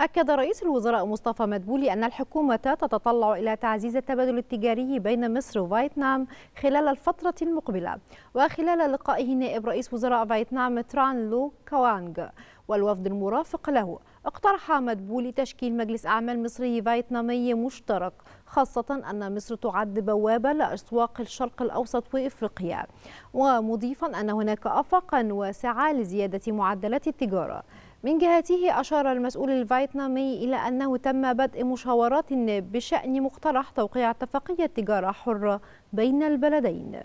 أكد رئيس الوزراء مصطفى مدبولي أن الحكومة تتطلع إلى تعزيز التبادل التجاري بين مصر وفيتنام خلال الفترة المقبلة وخلال لقائه نائب رئيس وزراء فيتنام تران لو كوانغ والوفد المرافق له اقترح مدبولي تشكيل مجلس أعمال مصري فيتنامي مشترك خاصة أن مصر تعد بوابة لأسواق الشرق الأوسط وإفريقيا ومضيفا أن هناك أفقا واسعة لزيادة معدلات التجارة من جهته أشار المسؤول الفيتنامي إلى أنه تم بدء مشاورات بشأن مقترح توقيع اتفاقية تجارة حرة بين البلدين